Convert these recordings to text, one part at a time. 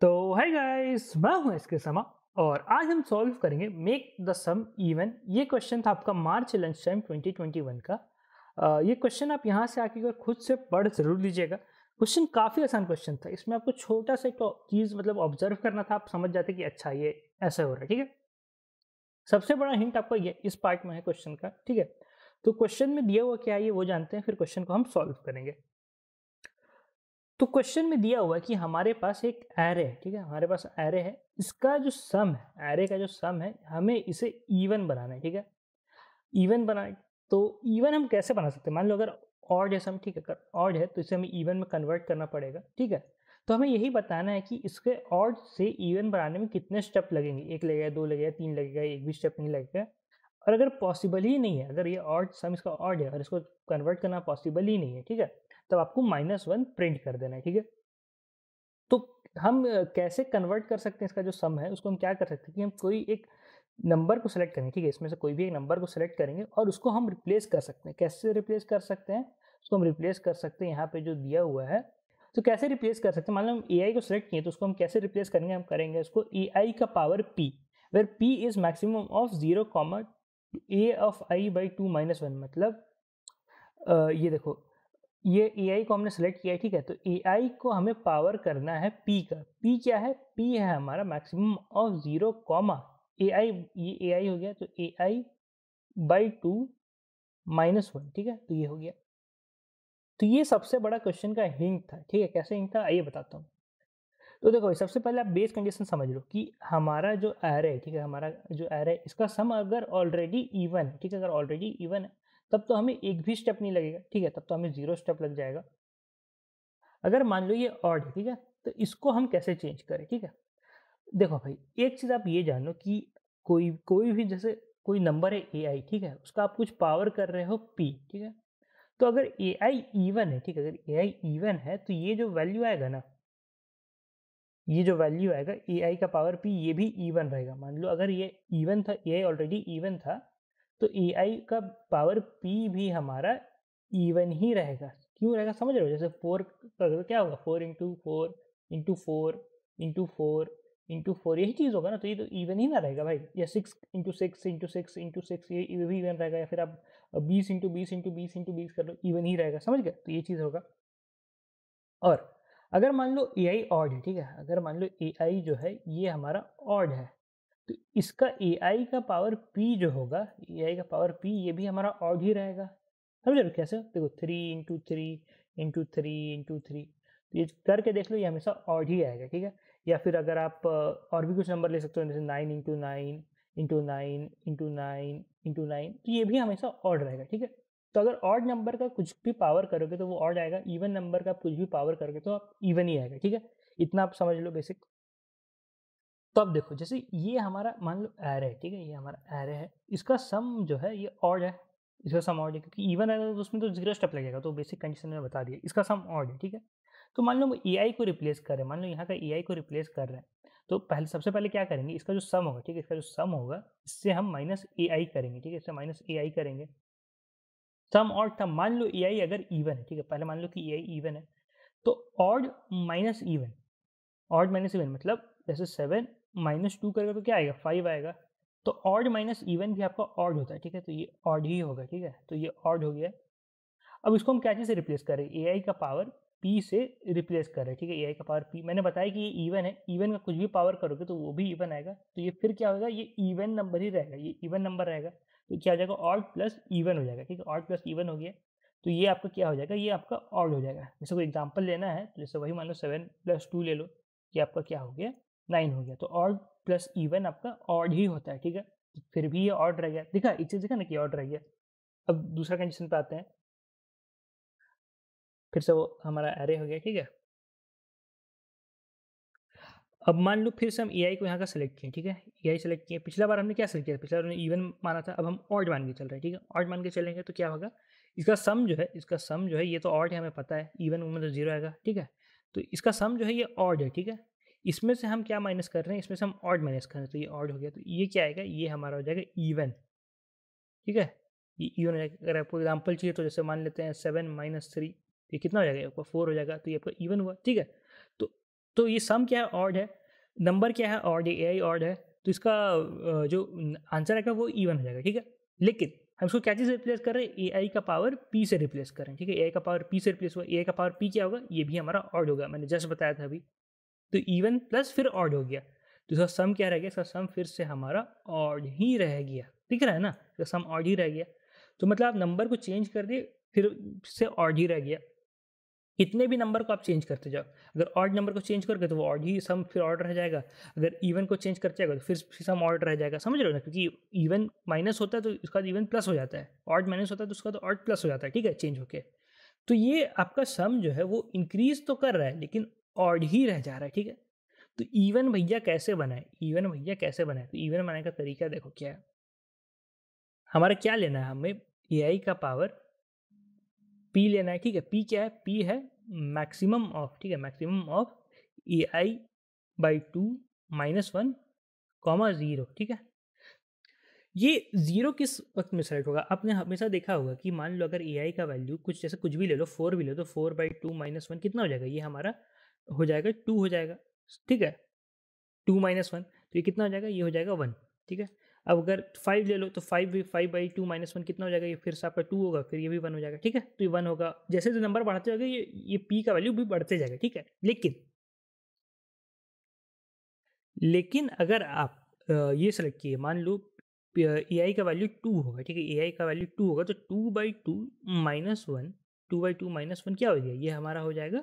तो है गाइस मैं हूं इसके समा और आज हम सॉल्व करेंगे मेक द सम इवन ये क्वेश्चन था आपका मार्च लंच टाइम 2021 का आ, ये क्वेश्चन आप यहाँ से आके खुद से पढ़ जरूर लीजिएगा क्वेश्चन काफ़ी आसान क्वेश्चन था इसमें आपको छोटा सा एक तो चीज़ मतलब ऑब्जर्व करना था आप समझ जाते कि अच्छा ये ऐसा हो रहा है ठीक है सबसे बड़ा हिंट आपका ये इस पार्ट में है क्वेश्चन का ठीक है तो क्वेश्चन में दिया हुआ क्या है ये वो जानते हैं फिर क्वेश्चन को हम सॉल्व करेंगे तो क्वेश्चन में दिया हुआ है कि हमारे पास एक एरे है ठीक है हमारे पास एरे है इसका जो सम है एरे का जो सम है हमें इसे इवन बनाना है ठीक है इवन बना तो इवन हम कैसे बना सकते हैं मान लो अगर ऑड है सम ठीक है अगर ऑड है तो इसे हमें इवन में कन्वर्ट करना पड़ेगा ठीक है तो हमें यही बताना है कि इसके ऑड से इवन बनाने में कितने स्टेप लगेंगे एक लगेगा दो लगेगा तीन लगेगा एक भी स्टेप नहीं लगेगा और अगर पॉसिबल ही नहीं है अगर ये ऑड सम इसका ऑर्ड है और इसको कन्वर्ट करना पॉसिबल ही नहीं है ठीक है तब आपको माइनस वन प्रिंट कर देना है ठीक है तो हम कैसे कन्वर्ट कर सकते हैं इसका जो सम है उसको हम क्या कर सकते हैं कि हम कोई एक नंबर को सिलेक्ट करेंगे ठीक है इसमें से कोई भी एक नंबर को सिलेक्ट करेंगे और उसको हम रिप्लेस कर सकते हैं कैसे रिप्लेस कर सकते हैं उसको हम रिप्लेस कर सकते हैं यहाँ पे जो दिया हुआ है तो कैसे रिप्लेस कर सकते हैं मान लो हम ए को सिलेक्ट किए तो उसको हम कैसे रिप्लेस करेंगे हम करेंगे इसको ए का power P where P is maximum of zero comma A of I by two minus one मतलब आ, ये देखो ये ए आई को हमने सेलेक्ट किया है ठीक है तो ए आई को हमें पावर करना है पी का पी क्या है पी है हमारा maximum of zero comma A I ये ए आई हो गया तो A I by two minus one ठीक है तो ये हो गया तो ये सबसे बड़ा क्वेश्चन का हिंट था ठीक है कैसे हिंट था आइए बताता हूँ तो देखो सबसे पहले आप बेस कंडीशन समझ लो कि हमारा जो एरे है ठीक है हमारा जो एरे है इसका सम अगर ऑलरेडी इवन ठीक है अगर ऑलरेडी इवन है तब तो हमें एक भी स्टेप नहीं लगेगा ठीक है तब तो हमें जीरो स्टेप लग जाएगा अगर मान लो ये ऑड है ठीक है तो इसको हम कैसे चेंज करें ठीक है देखो भाई एक चीज़ आप ये जानो कि कोई कोई भी जैसे कोई नंबर है ए आई ठीक है उसका आप कुछ पावर कर रहे हो पी ठीक है तो अगर ए आई ईवन है ठीक है अगर ए आई ईवन है तो ये जो वैल्यू आएगा ना ये जो वैल्यू आएगा ए आई का पावर पी ये भी ईवन रहेगा मान लो अगर ये ईवन था ए आई ऑलरेडी ईवन था तो ए आई का पावर पी भी हमारा ईवन ही रहेगा क्यों रहेगा समझ रहे हो जैसे फोर का क्या होगा four into four into four into four into four यही चीज़ होगा ना तो ये तो ईवन ही ना रहेगा भाई या six into six into six into six ये भी इवन रहेगा या फिर आप बीस इंटू बीस इंटू बीस इंटू बीस कर लो ईवन ही रहेगा समझ गए तो ये चीज़ होगा और अगर मान लो ए आई ऑड है ठीक है अगर मान लो ए आई जो है ये हमारा ऑड है तो इसका ए आई का पावर पी जो होगा ए आई का पावर पी ये भी हमारा ऑड ही रहेगा समझ लो कैसे देखो three into three into three into three तो ये करके देख लो ये हमेशा ऑड ही आएगा ठीक है या फिर अगर आप और भी कुछ नंबर ले सकते हो जैसे nine into nine into nine into nine into nine तो ये भी हमेशा ऑड रहेगा ठीक है तो अगर ऑड नंबर का कुछ भी पावर करोगे तो वो ऑड आएगा इवन नंबर का कुछ भी पावर करोगे तो आप इवन ही आएगा ठीक है इतना आप समझ लो बेसिक तो अब देखो जैसे ये हमारा मान लो एरे है ठीक है ये हमारा एरे है इसका सम जो है ये ऑड है इसका सम ऑड है क्योंकि इवन आएगा तो उसमें तो जीरो स्टेप लगेगा तो बेसिक कंडीशन में बता दिया इसका सम ऑड है ठीक है तो मान लो ए आई को रिप्लेस कर रहे हैं मान लो यहाँ का ए आई को रिप्लेस कर रहे हैं तो पहले सबसे पहले क्या करेंगे इसका जो सम होगा ठीक है इसका जो सम होगा इससे हम माइनस ए आई करेंगे ठीक है इससे माइनस ए आई करेंगे सम और था मान लो ए आई अगर ईवन है ठीक है पहले मान लो कि ए आई ईवन है तो odd minus even odd minus even मतलब जैसे सेवन माइनस टू करेगा तो क्या आएगा फाइव आएगा तो ऑड माइनस ईवन भी आपका ऑड होता है ठीक है तो ये ऑड ही होगा ठीक है तो ये ऑड हो गया अब इसको हम क्या चीज़ से रिप्लेस करें ए आई का पावर पी से रिप्लेस कर रहे हैं ठीक है ए आई का पावर पी मैंने बताया कि ये इवन है इवन का कुछ भी पावर करोगे तो वो भी इवन आएगा तो ये फिर क्या होगा ये इवन नंबर ही रहेगा ये इवन नंबर रहेगा तो क्या हो जाएगा ऑड प्लस इवन हो जाएगा ठीक है ऑड प्लस इवन हो गया तो ये आपका क्या हो जाएगा ये आपका ऑड हो जाएगा जैसे कोई एग्जाम्पल लेना है तो जैसे वही मान लो सेवन प्लस टू ले लो ये आपका क्या हो गया नाइन हो गया तो ऑड प्लस इवन आपका ऑड ही होता है ठीक है तो फिर भी ये ऑर्ड रह गया देखा एक चीज़ देखा ना कि ऑर्ड रह गया अब दूसरा कंडीशन पे आते हैं फिर से वो हमारा एरे हो गया ठीक है अब मान लो फिर से हम ए को यहाँ का सेलेक्ट किए ठीक है ए आई सेलेक्ट किए पिछला बार हमने क्या सेलेक्ट किया पिछला बार हमने इवन माना था अब हम ऑड मान के चल रहे हैं ठीक है ऑर्ड मान के चलेंगे तो क्या होगा इसका सम जो है इसका सम जो है ये तो ऑर्ड है हमें पता है इवन में तो मतलब जीरो आएगा ठीक है तो इसका सम जो है ये ऑर्ड है ठीक है इसमें से हम क्या माइनस कर रहे हैं इसमें से हम ऑड माइनस कर रहे हैं तो ये ऑर्ड हो गया तो ये क्या आएगा ये हमारा हो जाएगा ईवन ठीक है ये इवन हो जाएगा अगर आपको एग्जाम्पल चाहिए तो जैसे मान लेते हैं सेवन माइनस थ्री ये कितना हो जाएगा आपका फोर हो जाएगा तो ये आपका इवन हुआ ठीक है तो ये सम क्या है ऑड है नंबर क्या है ऑड है ए आई ऑड है तो इसका जो आंसर आएगा वो ईवन हो जाएगा ठीक है लेकिन हम इसको क्या चीज़ रिप्लेस कर रहे हैं ए आई का पावर पी से रिप्लेस कर रहे हैं ठीक है ए आई का पावर पी से रिप्लेस हुआ ए आई का पावर पी क्या होगा ये भी हमारा ऑड होगा मैंने जस्ट बताया था अभी तो ईवन प्लस फिर ऑड हो गया तो इसका सम क्या रह गया इसका सम फिर से हमारा ऑड ही रह गया ठीक है ना इसका सम ऑड ही रह गया तो मतलब आप नंबर को चेंज कर दिए फिर से ऑड ही रह गया इतने भी नंबर को आप चेंज करते जाओ अगर ऑड नंबर को चेंज करोगे तो वो ऑड ही सम फिर ऑर्ड रह जाएगा अगर इवन को चेंज करते जाएगा तो फिर सम ऑर्ड रह जाएगा समझ रहे हो ना क्योंकि इवन माइनस होता है तो उसका इवन प्लस हो जाता है ऑड माइनस होता है तो उसका तो ऑड प्लस तो तो हो जाता है ठीक है चेंज होके तो ये आपका सम जो है वो इंक्रीज तो कर रहा है लेकिन ऑड ही रह जा रहा है ठीक है तो ईवन भैया कैसे बनाए ईवन भैया कैसे बनाए तो ईवन बनाने का तरीका देखो क्या है हमारा क्या लेना है हमें ए का पावर पी लेना है ठीक है पी क्या है पी है मैक्सिमम ऑफ ठीक है maximum of A I by two minus one comma zero ठीक है ये ज़ीरो किस वक्त में सेलेक्ट होगा आपने हमेशा देखा होगा कि मान लो अगर ए आई का वैल्यू कुछ जैसे कुछ भी ले लो फोर भी ले तो four by two minus one कितना हो जाएगा ये हमारा हो जाएगा टू हो जाएगा ठीक है टू माइनस वन तो ये कितना हो जाएगा ये हो जाएगा वन ठीक है अब अगर फाइव ले लो तो फाइव भी five by two minus one कितना हो जाएगा ये फिर से आपका टू होगा फिर ये भी वन हो जाएगा ठीक है तो ये वन होगा जैसे जो नंबर बढ़ाते जाएगा ये ये पी का वैल्यू भी बढ़ते जाएगा ठीक है लेकिन लेकिन अगर आप ये सेलेक्ट किए मान लो ए आई का वैल्यू टू होगा ठीक है ए आई का वैल्यू टू होगा तो two by two minus one two by two minus one क्या हो गया ये हमारा हो जाएगा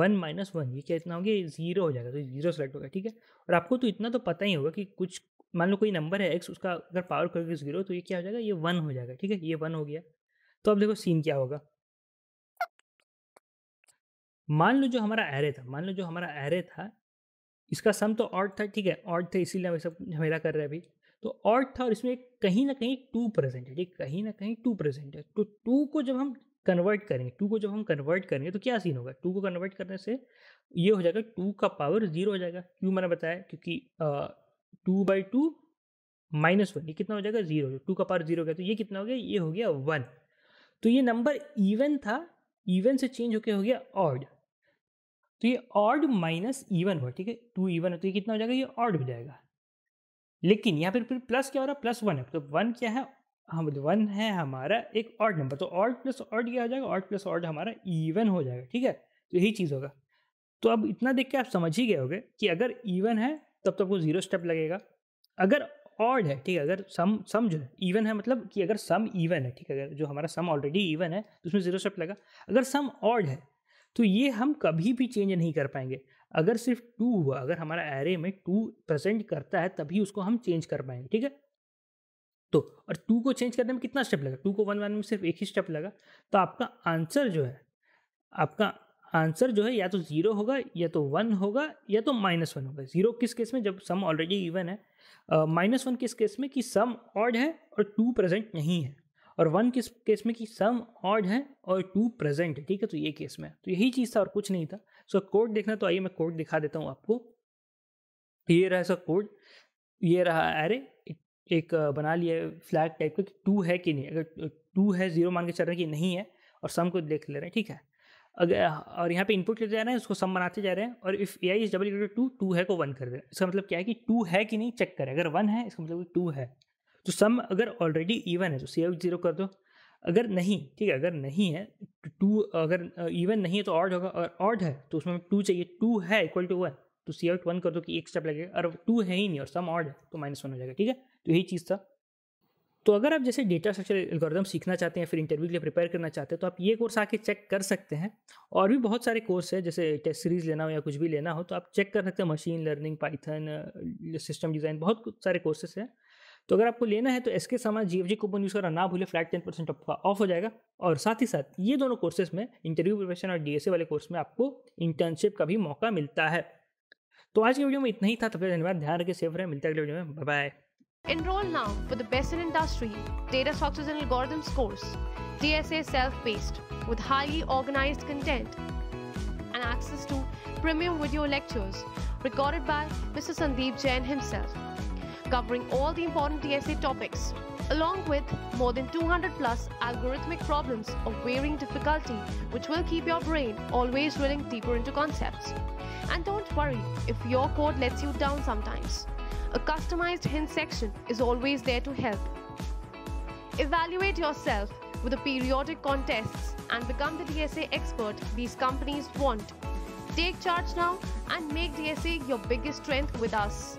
वन माइनस वन ये क्या इतना हो गया जीरो हो जाएगा तो जीरो सेलेक्ट होगा ठीक है और आपको तो इतना तो पता ही होगा कि कुछ मान लो कोई नंबर है एक्स उसका अगर पावर करोगे जीरो तो ये क्या हो जाएगा ये वन हो जाएगा ठीक है ये वन हो गया तो अब देखो सीन क्या होगा मान लो जो हमारा एरे था मान लो जो हमारा एरे था इसका सम तो ऑर्ट था ठीक है ऑर्ट था इसीलिए हम सब झमेला कर रहे हैं अभी तो ऑड था और इसमें कहीं ना कहीं टू प्रेजेंट है ठीक कहीं ना कहीं टू प्रेजेंट है तो टू को जब हम कन्वर्ट करेंगे टू को जब हम कन्वर्ट करेंगे तो क्या सीन होगा टू को कन्वर्ट करने से ये हो जाएगा टू का पावर जीरो हो जाएगा क्यों मैंने बताया क्योंकि two by two minus one ये कितना हो जाएगा जीरो टू का पार जीरो गया तो ये कितना हो गया ये हो गया वन तो ये नंबर इवन था इवन से चेंज होके हो गया ऑड तो ये ऑड माइनस इवन हुआ ठीक है टू इवन है तो ये कितना हो जाएगा ये ऑड हो जाएगा लेकिन यहाँ पर फिर प्लस क्या हो रहा है प्लस वन है तो वन क्या है हम वन है हमारा एक ऑड नंबर तो ऑड प्लस ऑड क्या हो जाएगा ऑड प्लस ऑड हमारा इवन हो जाएगा ठीक है तो यही चीज़ होगा तो अब इतना देख के आप समझ ही गए होगे कि अगर इवन है तब तो आपको जीरो स्टेप लगेगा अगर ऑड है ठीक है अगर सम सम जो है इवन है मतलब कि अगर सम इवन है ठीक है अगर जो हमारा सम ऑलरेडी इवन है तो उसमें जीरो स्टेप लगा अगर सम ऑड है तो ये हम कभी भी चेंज नहीं कर पाएंगे अगर सिर्फ टू हुआ अगर हमारा एरे में टू प्रेजेंट करता है तभी उसको हम चेंज कर पाएंगे ठीक है तो और टू को चेंज करने में कितना स्टेप लगा टू को वन वन में सिर्फ एक ही स्टेप लगा तो आपका आंसर जो है आपका आंसर जो है या तो ज़ीरो होगा या तो वन होगा या तो माइनस वन होगा ज़ीरो किस केस में जब सम ऑलरेडी इवन है माइनस वन किस केस में कि सम ऑड है और टू प्रेजेंट नहीं है और वन किस केस में कि सम ऑड है और टू प्रेजेंट है ठीक है तो ये केस में तो यही चीज़ था और कुछ नहीं था सो कोड देखना तो आइए मैं कोड दिखा देता हूँ आपको ये रहा सर कोड ये रहा अरे एक बना लिया फ्लैग टाइप का कि टू है कि नहीं अगर टू है ज़ीरो मान के चल रहे हैं कि नहीं है और सम को देख ले रहे हैं ठीक है अगर और यहाँ पे इनपुट लेते जा रहे हैं उसको सम बनाते जा रहे हैं और if A I is double equal to two है को तो वन कर दे इसका मतलब क्या है कि टू है कि नहीं चेक करें अगर वन है इसका मतलब टू है तो सम अगर ऑलरेडी इवन है तो सी आई जीरो कर दो अगर नहीं ठीक है अगर नहीं है टू अगर इवन नहीं है तो ऑड होगा और ऑड है तो उसमें टू चाहिए टू है इक्वल टू वन तो सी आउट वन कर दो कि एक स्टेप लगेगा और टू है ही नहीं और सम ऑड है तो माइनस वन हो जाएगा ठीक है तो यही चीज़ था तो अगर आप जैसे डेटा स्ट्रक्चर एल्गोरिदम सीखना चाहते हैं फिर इंटरव्यू के लिए प्रिपेयर करना चाहते हैं तो आप ये कोर्स आके चेक कर सकते हैं और भी बहुत सारे कोर्स है जैसे टेस्ट सीरीज लेना हो या कुछ भी लेना हो तो आप चेक कर सकते हैं machine learning Python system design बहुत सारे कोर्सेस हैं तो अगर आपको लेना है तो एस के सामान G F G coupon use करना ना भूले फ्लैट टेन परसेंट आपका ऑफ हो जाएगा और साथ ही साथ ये दोनों कोर्सेज में इंटरव्यू प्रिपरेशन और डी वाले कोर्स में आपको इंटर्नशिप का भी मौका मिलता है तो आज के वीडियो में इतना ही था तो फिर धन्यवाद ध्यान रखिए सेफ रहे मिलता है अगले वीडियो में bye Enroll now for the best in industry data structures and algorithms course, DSA self-paced with highly organized content and access to premium video lectures recorded by Mr. Sandeep Jain himself, covering all the important DSA topics along with more than 200 plus algorithmic problems of varying difficulty which will keep your brain always drilling deeper into concepts. And don't worry if your code lets you down sometimes. A customized hint section is always there to help. Evaluate yourself with the periodic contests and become the DSA expert these companies want. Take charge now and make DSA your biggest strength with us.